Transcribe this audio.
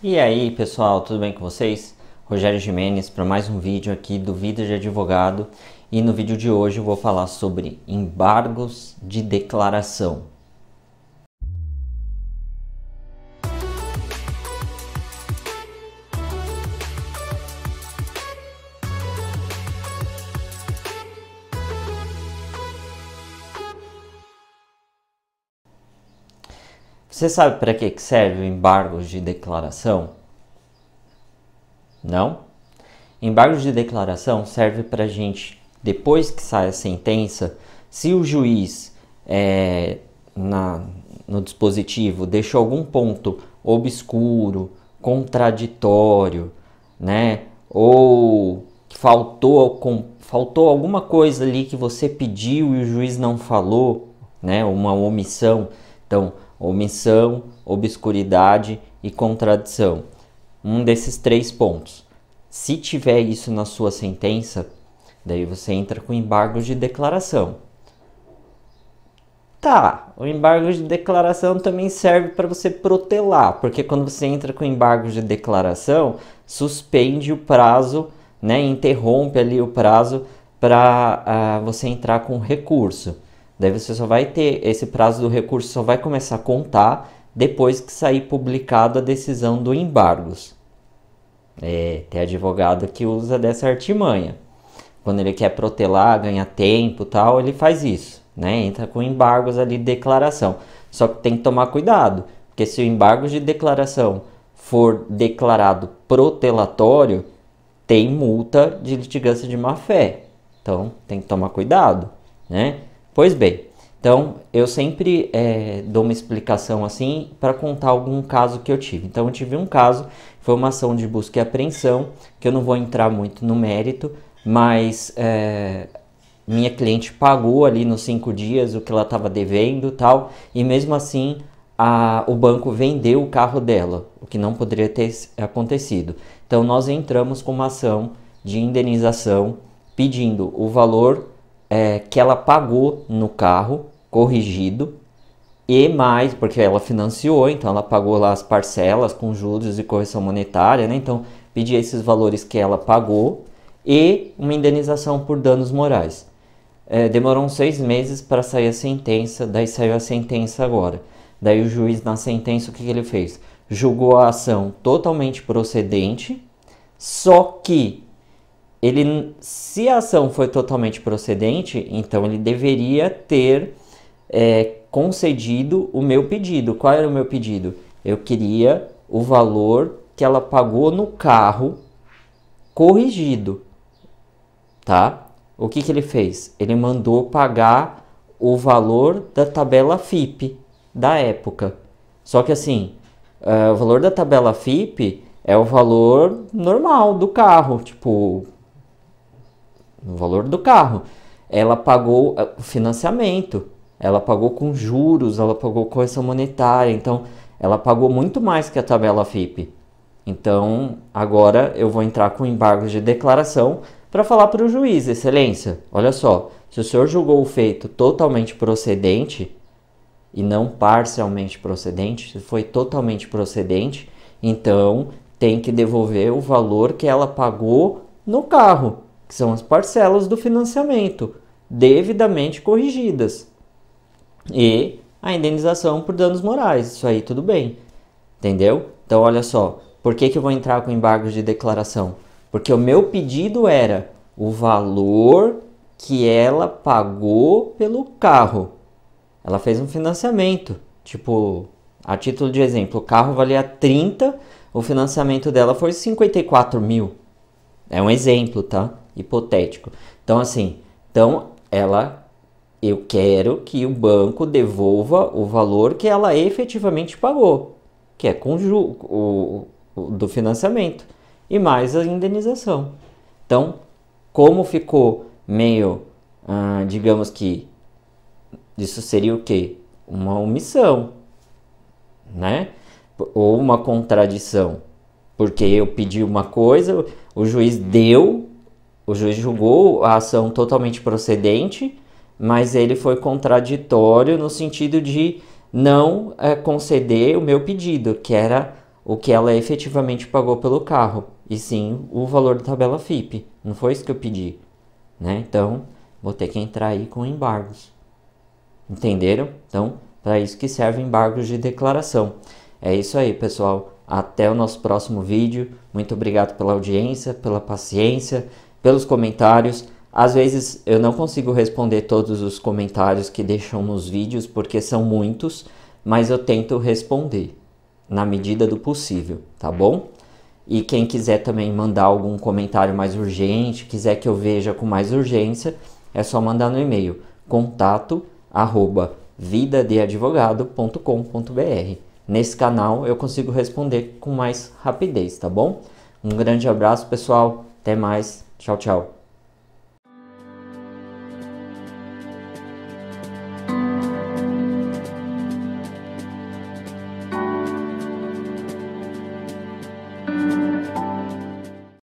E aí pessoal, tudo bem com vocês? Rogério Jimenez para mais um vídeo aqui do Vida de Advogado e no vídeo de hoje eu vou falar sobre embargos de declaração. Você sabe para que serve o embargo de declaração? Não? Embargo de declaração serve para a gente, depois que sai a sentença, se o juiz é, na, no dispositivo deixou algum ponto obscuro, contraditório, né? Ou faltou, com, faltou alguma coisa ali que você pediu e o juiz não falou, né? Uma omissão. Então, omissão, obscuridade e contradição. Um desses três pontos. Se tiver isso na sua sentença, daí você entra com embargo de declaração. Tá, o embargo de declaração também serve para você protelar, porque quando você entra com embargo de declaração, suspende o prazo, né, interrompe ali o prazo para uh, ah, você entrar com recurso. Daí você só vai ter esse prazo do recurso só vai começar a contar depois que sair publicada a decisão do embargos. É, tem advogado que usa dessa artimanha. Quando ele quer protelar, ganhar tempo, tal, ele faz isso, né? Entra com embargos ali de declaração. Só que tem que tomar cuidado, porque se o embargo de declaração for declarado protelatório, tem multa de litigância de má fé. Então, tem que tomar cuidado, né? Pois bem, então eu sempre é, dou uma explicação assim para contar algum caso que eu tive. Então eu tive um caso, foi uma ação de busca e apreensão, que eu não vou entrar muito no mérito, mas é, minha cliente pagou ali nos cinco dias o que ela estava devendo tal, e mesmo assim a, o banco vendeu o carro dela, o que não poderia ter acontecido. Então nós entramos com uma ação de indenização pedindo o valor é, que ela pagou no carro corrigido e mais, porque ela financiou, então ela pagou lá as parcelas com juros e correção monetária, né? Então pedir esses valores que ela pagou e uma indenização por danos morais. É, demorou uns seis meses para sair a sentença, daí saiu a sentença agora. Daí o juiz, na sentença, o que, que ele fez? Julgou a ação totalmente procedente, só que ele, se a ação foi totalmente procedente, então ele deveria ter é, concedido o meu pedido. Qual era o meu pedido? Eu queria o valor que ela pagou no carro corrigido, tá? O que, que ele fez? Ele mandou pagar o valor da tabela FIP da época. Só que assim, uh, o valor da tabela FIP é o valor normal do carro, tipo no valor do carro. Ela pagou eh, o financiamento, ela pagou com juros, ela pagou correção monetária, então ela pagou muito mais que a tabela FIP. Então, agora eu vou entrar com embargo de declaração para falar para o juiz, excelência, olha só, se o senhor julgou o feito totalmente procedente e não parcialmente procedente, se foi totalmente procedente, então tem que devolver o valor que ela pagou no carro que são as parcelas do financiamento, devidamente corrigidas. E a indenização por danos morais, isso aí tudo bem. Entendeu? Então olha só, por que, que eu vou entrar com embargos de declaração? Porque o meu pedido era o valor que ela pagou pelo carro. Ela fez um financiamento, tipo, a título de exemplo, o carro valia 30, o financiamento dela foi 54 mil. É um exemplo, tá? hipotético. Então, assim, então ela eu quero que o banco devolva o valor que ela efetivamente pagou, que é com o, o, do financiamento e mais a indenização. Então, como ficou meio, ah, digamos que isso seria o que? Uma omissão, né? Ou uma contradição, porque eu pedi uma coisa, o juiz deu o juiz julgou a ação totalmente procedente, mas ele foi contraditório no sentido de não é, conceder o meu pedido, que era o que ela efetivamente pagou pelo carro, e sim o valor da tabela FIP. Não foi isso que eu pedi, né? Então, vou ter que entrar aí com embargos. Entenderam? Então, para isso que servem embargos de declaração. É isso aí, pessoal. Até o nosso próximo vídeo. Muito obrigado pela audiência, pela paciência pelos comentários. Às vezes eu não consigo responder todos os comentários que deixam nos vídeos, porque são muitos, mas eu tento responder na medida do possível, tá bom? E quem quiser também mandar algum comentário mais urgente, quiser que eu veja com mais urgência, é só mandar no e-mail contato arroba vidadeadvogado.com.br. Nesse canal eu consigo responder com mais rapidez, tá bom? Um grande abraço, pessoal. Até mais. Tchau, tchau.